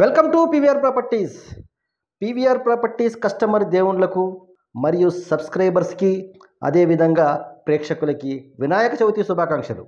welcome to PVR properties PVR properties customer దేవుళ్లకు మరియు సబ్స్క్రైబర్స్కి అదేవిధంగా ప్రేక్షకులకి వినాయక చవితి శుభాకాంక్షలు